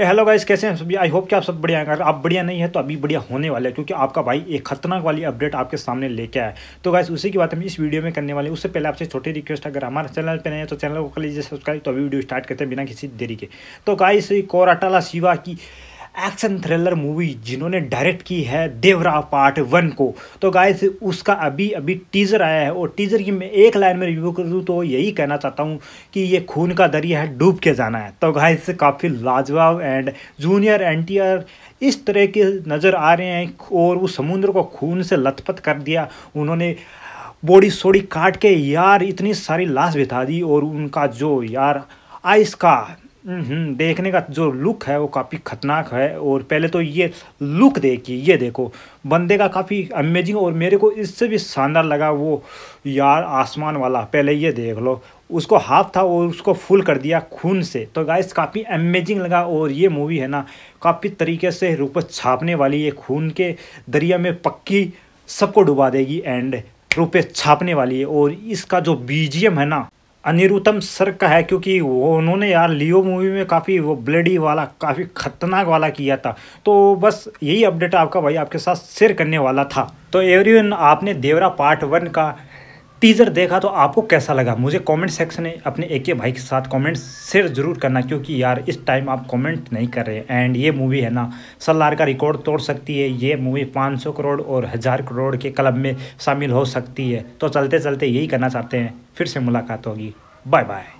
ए hello guys कैसे हैं सभी आई होप कि आप सब बढ़िया हैं अगर आप बढ़िया नहीं है तो अभी बढ़िया होने वाले हैं क्योंकि आपका भाई एक खतरनाक वाली अपडेट आपके सामने लेके आया तो गाइस उसी की बात हम इस वीडियो में करने वाले हैं उससे पहले आपसे छोटी रिक्वेस्ट अगर हमारे चैनल पर नहीं है तो चैनल को कर लीजिए सब्सक्राइब तो अभी वीडियो स्टार्ट करते हैं बिना किसी देरी के तो गाइस कोराटाला शिवा की एक्शन थ्रिलर मूवी जिन्होंने डायरेक्ट की है देवरा पार्ट वन को तो गाइस उसका अभी अभी टीज़र आया है और टीज़र की मैं एक लाइन में रिव्यू कर दूँ तो यही कहना चाहता हूँ कि ये खून का दरिया है डूब के जाना है तो गाइस काफ़ी लाजवाब एंड जूनियर एन इस तरह के नज़र आ रहे हैं और उस समुद्र को खून से लथपथ कर दिया उन्होंने बॉडी सोड़ी काट के यार इतनी सारी लाश बिता दी और उनका जो यार आइस का हम्म, देखने का जो लुक है वो काफ़ी ख़तरनाक है और पहले तो ये लुक देखिए ये देखो बंदे का काफ़ी अमेजिंग और मेरे को इससे भी शानदार लगा वो यार आसमान वाला पहले ये देख लो उसको हाफ था और उसको फुल कर दिया खून से तो गाइस काफ़ी अमेजिंग लगा और ये मूवी है ना काफ़ी तरीके से रुपये छापने वाली ये खून के दरिया में पक्की सबको डुबा देगी एंड रुपये छापने वाली है और इसका जो बीजीएम है ना अनिरुतम सर का है क्योंकि वो उन्होंने यार लियो मूवी में काफ़ी वो ब्लडी वाला काफ़ी खतरनाक वाला किया था तो बस यही अपडेट आपका भाई आपके साथ शेयर करने वाला था तो एवरीवन आपने देवरा पार्ट वन का टीज़र देखा तो आपको कैसा लगा मुझे कमेंट सेक्शन में अपने एक के भाई के साथ कमेंट शेयर ज़रूर करना क्योंकि यार इस टाइम आप कमेंट नहीं कर रहे एंड ये मूवी है ना सलार का रिकॉर्ड तोड़ सकती है ये मूवी 500 करोड़ और हज़ार करोड़ के क्लब में शामिल हो सकती है तो चलते चलते यही करना चाहते हैं फिर से मुलाकात होगी बाय बाय